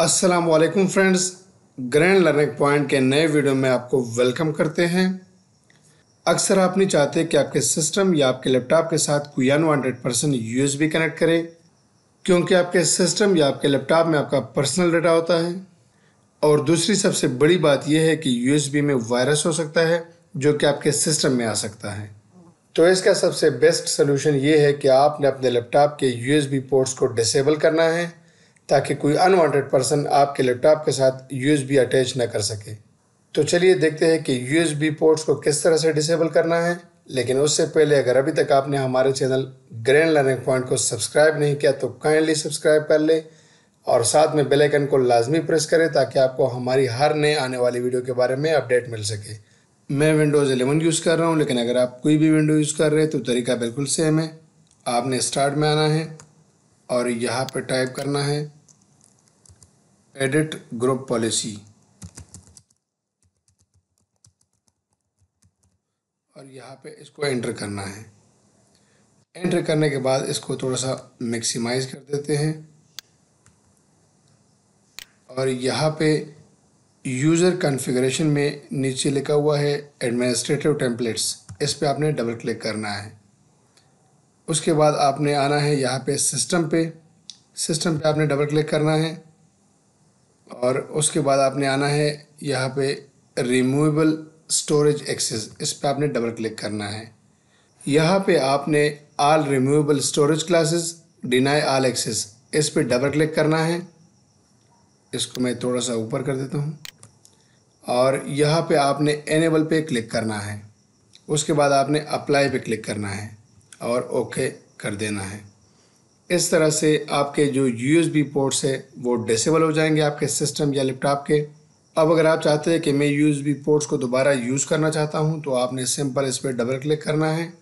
अस्सलाम वालेकुम friends grand learning point के नए वीडियो में आपको वेलकम करते हैं अक्सर आप नहीं चाहते कि आपके सिस्टम या आपके लैपटॉप के साथ कोई अनवांटेड पर्सन यूएसबी कनेक्ट करे क्योंकि आपके सिस्टम या आपके लैपटॉप में आपका पर्सनल डाटा होता है और दूसरी सबसे बड़ी बात यह है कि यू में वायरस हो सकता है जो कि आपके सिस्टम में आ सकता है तो इसका सबसे बेस्ट सोल्यूशन ये है कि आपने अपने लैपटॉप के यू पोर्ट्स को डिसेबल करना है ताकि कोई अनवांटेड पर्सन आपके लैपटॉप के साथ यूएसबी अटैच ना कर सके तो चलिए देखते हैं कि यूएसबी पोर्ट्स को किस तरह से डिसेबल करना है लेकिन उससे पहले अगर अभी तक आपने हमारे चैनल ग्रैंड लर्निंग पॉइंट को सब्सक्राइब नहीं किया तो काइंडली सब्सक्राइब कर ले और साथ में बेल आइकन को लाजमी प्रेस करें ताकि आपको हमारी हर नए आने वाली वीडियो के बारे में अपडेट मिल सके मैं विंडोज़ एलेवन यूज़ कर रहा हूँ लेकिन अगर आप कोई भी विंडो यूज़ कर रहे हैं तो तरीका बिल्कुल सेम है आपने स्टार्ट में आना है और यहाँ पर टाइप करना है एडिट ग्रुप पॉलिसी और यहाँ पे इसको एंटर करना है एंटर करने के बाद इसको थोड़ा सा मैक्सिमाइज कर देते हैं और यहाँ पे यूज़र कॉन्फ़िगरेशन में नीचे लिखा हुआ है एडमिनिस्ट्रेटिव टेम्पलेट्स इस पर आपने डबल क्लिक करना है उसके बाद आपने आना है यहाँ पे सिस्टम पे सिस्टम पे आपने डबल क्लिक करना है और उसके बाद आपने आना है यहाँ पे रिमूवेबल स्टोरेज एक्सेस इस पर आपने डबल क्लिक करना है यहाँ पे आपने all removable storage classes deny all access इस पर डबल क्लिक करना है इसको मैं थोड़ा सा ऊपर कर देता हूँ और यहाँ पे आपने एनेबल पे क्लिक करना है उसके बाद आपने अप्लाई पे क्लिक करना है और ओके कर देना है इस तरह से आपके जो यू एस बी पोर्ट्स हैं वो डिसेबल हो जाएंगे आपके सिस्टम या लैपटॉप के अब अगर आप चाहते हैं कि मैं यू एस बी पोर्ट्स को दोबारा यूज़ करना चाहता हूँ तो आपने सिंपल इस पर डबल क्लिक करना है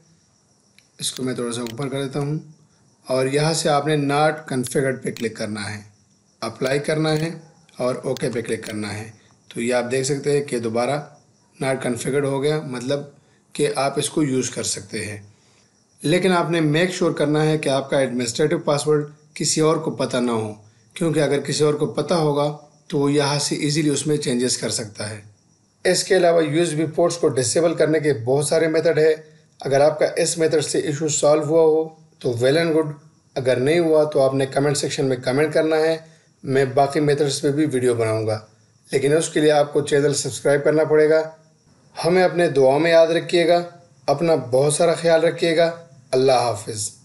इसको मैं थोड़ा सा ऊपर कर देता हूँ और यहाँ से आपने नाट कन्फिगर्ड पे क्लिक करना है अप्लाई करना है और ओके पे क्लिक करना है तो ये आप देख सकते हैं कि दोबारा नाट कन्फिगर्ड हो गया मतलब कि आप इसको यूज़ कर सकते हैं लेकिन आपने मेक श्योर करना है कि आपका एडमिनिस्ट्रेटिव पासवर्ड किसी और को पता ना हो क्योंकि अगर किसी और को पता होगा तो वो यहाँ से इजीली उसमें चेंजेस कर सकता है इसके अलावा यू पोर्ट्स को डिसेबल करने के बहुत सारे मेथड है अगर आपका इस मेथड से इशू सॉल्व हुआ हो तो वेल एंड गुड अगर नहीं हुआ तो आपने कमेंट सेक्शन में कमेंट करना है मैं बाकी मेथड्स पे भी वीडियो बनाऊंगा लेकिन उसके लिए आपको चैनल सब्सक्राइब करना पड़ेगा हमें अपने दुआओं में याद रखिएगा अपना बहुत सारा ख्याल रखिएगा अल्लाह हाफिज़